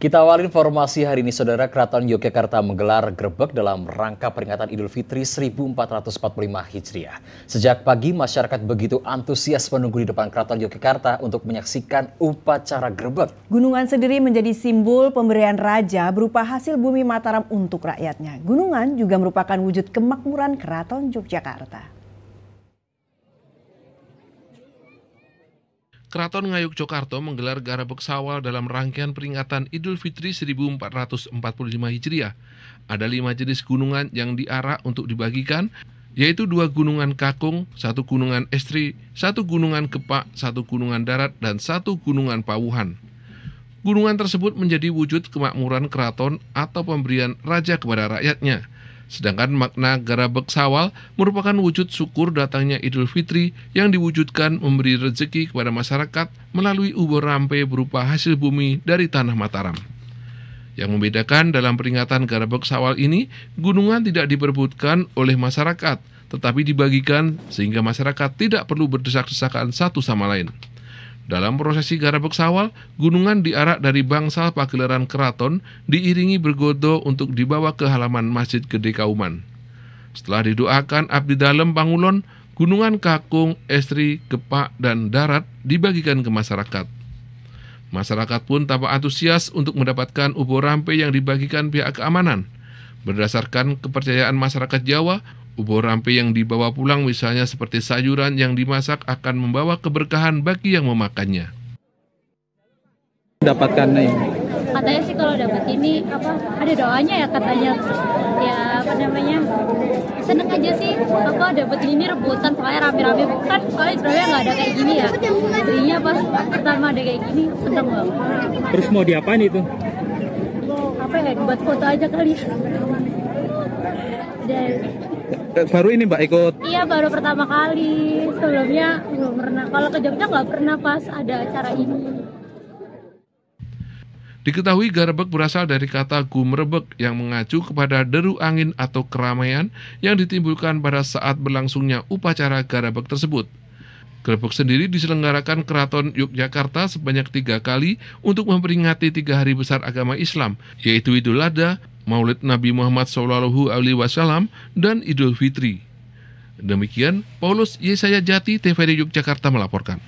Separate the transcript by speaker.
Speaker 1: Kita awal informasi hari ini, Saudara Keraton Yogyakarta menggelar grebek dalam rangka peringatan Idul Fitri 1445 Hijriah. Sejak pagi, masyarakat begitu antusias menunggu di depan Keraton Yogyakarta untuk menyaksikan upacara grebek. Gunungan sendiri menjadi simbol pemberian raja berupa hasil bumi Mataram untuk rakyatnya. Gunungan juga merupakan wujud kemakmuran Keraton Yogyakarta.
Speaker 2: Keraton Ngayuk Jokarto menggelar Garabek Sawal dalam rangkaian peringatan Idul Fitri 1445 Hijriah. Ada lima jenis gunungan yang diarak untuk dibagikan, yaitu dua gunungan kakung, satu gunungan estri, satu gunungan kepak, satu gunungan darat, dan satu gunungan pawuhan. Gunungan tersebut menjadi wujud kemakmuran keraton atau pemberian raja kepada rakyatnya. Sedangkan makna garabek sawal merupakan wujud syukur datangnya Idul Fitri yang diwujudkan memberi rezeki kepada masyarakat melalui ubur rampe berupa hasil bumi dari tanah Mataram. Yang membedakan dalam peringatan garabek sawal ini, gunungan tidak diperbutkan oleh masyarakat, tetapi dibagikan sehingga masyarakat tidak perlu berdesak-desakan satu sama lain. Dalam prosesi garabek sawal, gunungan diarak dari bangsal pagelaran keraton diiringi bergodo untuk dibawa ke halaman Masjid Gede Kauman. Setelah didoakan abdi dalam pangulon, gunungan kakung, estri, kepak, dan darat dibagikan ke masyarakat. Masyarakat pun tampak antusias untuk mendapatkan ubo rampe yang dibagikan pihak keamanan. Berdasarkan kepercayaan masyarakat Jawa, Bubur rampe yang dibawa pulang misalnya seperti sayuran yang dimasak akan membawa keberkahan bagi yang memakannya. Dapatkan ini.
Speaker 1: Katanya sih kalau dapat ini apa ada doanya ya katanya ya apa namanya seneng aja sih apa dapat ini rebutan soalnya rame-rame bukan soalnya sebenarnya nggak ada kayak gini ya jadinya pas pertama ada kayak gini seneng banget. Terus mau diapain itu? Apa ya buat foto aja kali.
Speaker 2: Dan Eh, baru ini Mbak ikut?
Speaker 1: Iya baru pertama kali. Sebelumnya belum pernah. Kalau ke Jogja nggak pernah pas ada acara ini.
Speaker 2: Diketahui garebek berasal dari kata gumrebek yang mengacu kepada deru angin atau keramaian yang ditimbulkan pada saat berlangsungnya upacara garebek tersebut. garebek sendiri diselenggarakan Keraton Yogyakarta sebanyak tiga kali untuk memperingati tiga hari besar agama Islam, yaitu Idul Adha, Maulid Nabi Muhammad Shallallahu Alaihi Wasallam dan Idul Fitri. Demikian Paulus Yesaya Jati TVRI Yogyakarta melaporkan.